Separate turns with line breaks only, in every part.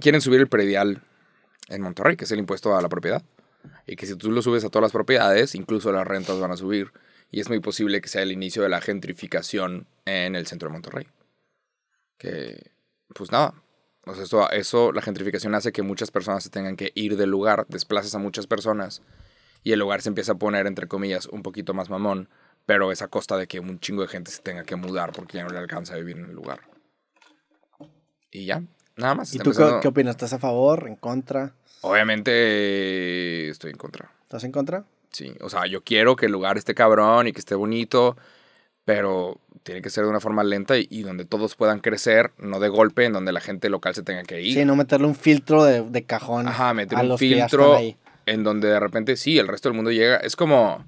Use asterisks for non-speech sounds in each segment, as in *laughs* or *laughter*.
Quieren, subir el predial en Monterrey, que es el impuesto a la propiedad. Y que si tú lo subes a todas las propiedades, incluso las rentas van a subir. Y es muy posible que sea el inicio de la gentrificación en el centro de Monterrey. Que, pues nada. O sea, eso, la gentrificación hace que muchas personas se tengan que ir del lugar, desplazas a muchas personas y el lugar se empieza a poner, entre comillas, un poquito más mamón, pero es a costa de que un chingo de gente se tenga que mudar porque ya no le alcanza a vivir en el lugar. Y ya, Nada más. ¿Y tú qué,
opinas? ¿Estás a favor? ¿En contra?
Obviamente eh, estoy en contra.
¿Estás en contra?
Sí, o sea, yo quiero que el lugar esté cabrón y que esté bonito, pero tiene que ser de una forma lenta y, donde todos puedan crecer, no de golpe, en donde la gente local se tenga que ir. Sí, no
meterle un filtro de, de cajón. Ajá, meter un filtro
en donde de repente sí, el resto del mundo llega. Es como,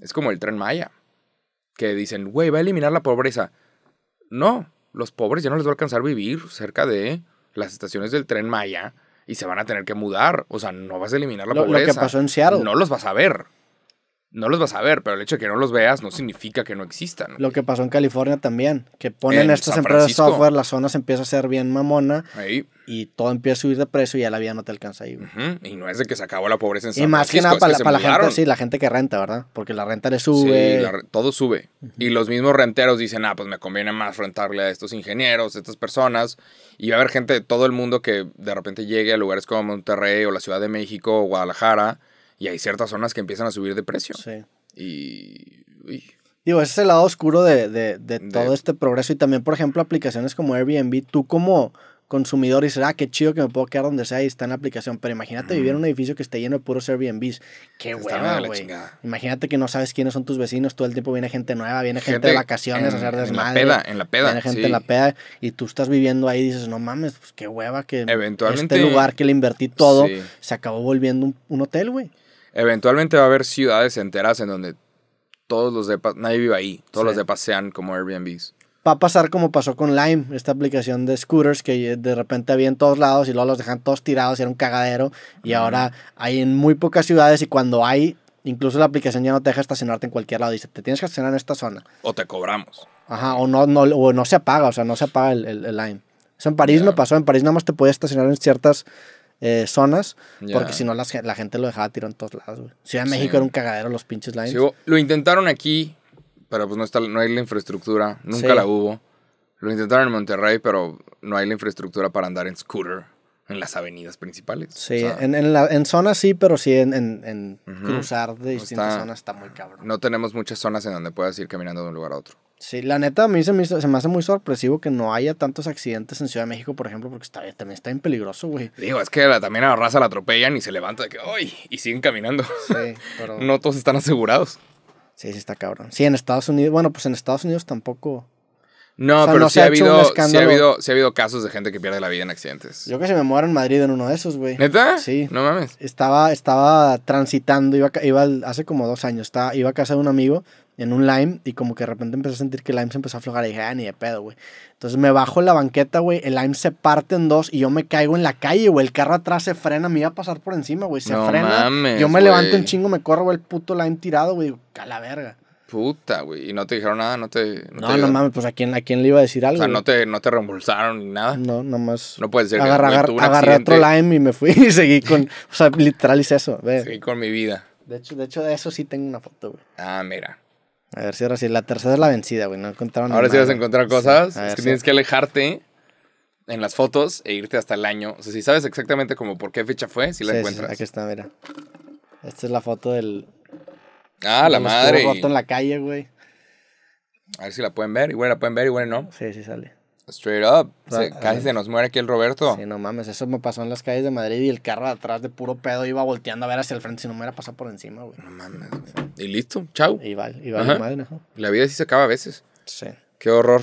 es como el tren Maya, que dicen, güey, va a eliminar la pobreza. No, los pobres ya no les va a alcanzar vivir cerca de las estaciones del tren Maya y se van a tener que mudar. O sea, no vas a eliminar la pobreza. No los vas a ver no los vas a ver, pero el hecho de que no los veas no significa que no existan.
Lo que pasó en California también, que ponen estas empresas de software, las zonas se empieza a ser bien mamona y todo empieza a subir de precio y ya la vida no te alcanza ahí.
Y no es de que se acabó la pobreza en San Y más que nada para, la gente, sí,
la gente que renta, ¿verdad? Porque la renta le sube. Sí,
todo sube. Y los mismos renteros dicen, ah, pues me conviene más rentarle a estos ingenieros, a estas personas. Y va a haber gente de todo el mundo que de repente llegue a lugares como Monterrey o la Ciudad de México o Guadalajara y hay ciertas zonas que empiezan a subir de precio. Sí. Y...
Digo, ese es el lado oscuro de, todo este progreso y también, por ejemplo, aplicaciones como Airbnb. Tú como consumidor dices, ah, qué chido que me puedo quedar donde sea y está en la aplicación. Pero imagínate vivir en un edificio que esté lleno de puros Airbnbs. Qué hueva, güey. Imagínate que no sabes quiénes son tus vecinos. Todo el tiempo viene gente nueva, viene gente, de vacaciones, en, a hacer desmadre. En la peda, en la peda. Viene gente en la peda y tú estás viviendo ahí y dices, no mames, pues qué hueva que este lugar que le invertí todo se acabó volviendo un, un hotel, güey.
Eventualmente va a haber ciudades enteras en donde todos los de... nadie vive ahí, todos los depas sean como Airbnbs.
Va a pasar como pasó con Lime, esta aplicación de scooters que de repente había en todos lados y luego los dejan todos tirados y era un cagadero. Y ahora hay en muy pocas ciudades y cuando hay, incluso la aplicación ya no te deja estacionarte en cualquier lado. Dice, te tienes que estacionar en esta zona.
O te cobramos.
Ajá, o no, no, no se apaga, o sea, no se apaga el, el, Lime. Eso en París no pasó, en París nada más te podías estacionar en ciertas eh, zonas, porque si no la, gente lo dejaba tirado en todos lados. Ciudad de México era un cagadero los pinches lines.
lo intentaron aquí, pero pues no, está, no hay la infraestructura, nunca la hubo. Lo intentaron en Monterrey, pero no hay la infraestructura para andar en scooter en las avenidas principales. Sí,
en, zonas sí, pero sí en, cruzar de distintas zonas está muy cabrón.
No tenemos muchas zonas en donde puedas ir caminando de un lugar a otro.
Sí, la neta, a mí se me, se me, hace muy sorpresivo que no haya tantos accidentes en Ciudad de México, por ejemplo, porque está, también está bien peligroso, güey.
Digo, es que también a la raza la atropellan y se levanta de que, ¡ay! Y siguen caminando. Sí, *laughs* pero... no todos están asegurados. Sí, sí está
cabrón. Sí, en Estados Unidos, bueno, pues en Estados Unidos tampoco... No, pero sí, ha habido, sí,
ha habido, casos de gente que pierde la vida en accidentes. Yo
que se me muero en Madrid en uno de esos, güey. ¿Neta? Sí. No mames. Estaba, estaba transitando, iba, iba hace como dos años, iba a casa de un amigo, en un Lime y como que de repente empecé a sentir que el Lime se empezó a aflojar y dije, ah, ni de pedo, güey. Entonces me bajo en la banqueta, güey, el Lime se parte en dos y yo me caigo en la calle, güey, el carro atrás se frena, me iba a pasar por encima, güey, se frena. yo me levanto un chingo, me corro, güey, el puto Lime tirado, güey, cala la verga.
Puta, güey. Y no te dijeron nada, no te. No, no, mames,
pues ¿a quién, a quién le iba a decir algo. O sea, no
te, no te reembolsaron ni nada. No, nomás. No puedes ser. que que agarré otro lime
y me fui y seguí con. o sea, literal hice eso. Seguí con mi vida. De hecho, de hecho, de eso sí tengo una foto, güey. Ah, mira. A ver si ahora sí. La tercera es la vencida, güey. No encontraron Ahora sí vas a encontrar cosas. es que tienes
que alejarte en las fotos e irte hasta el año. O sea, si sabes exactamente como por qué fecha fue, si la encuentras. aquí
está, mira. Esta es la foto del. Ah, la madre. foto en la calle, güey. A ver si la pueden ver. Igual la pueden ver, igual no. Sí, sí sale. Straight up. casi se nos muere aquí el Roberto. Sí, no mames, eso me pasó en las calles de Madrid y el carro de atrás de puro pedo iba volteando a ver hacia el frente si no me hubiera pasado por encima, güey. No mames.
Y listo, chao. Y vale, y madre. La vida sí se acaba a veces. Sí. Qué horror.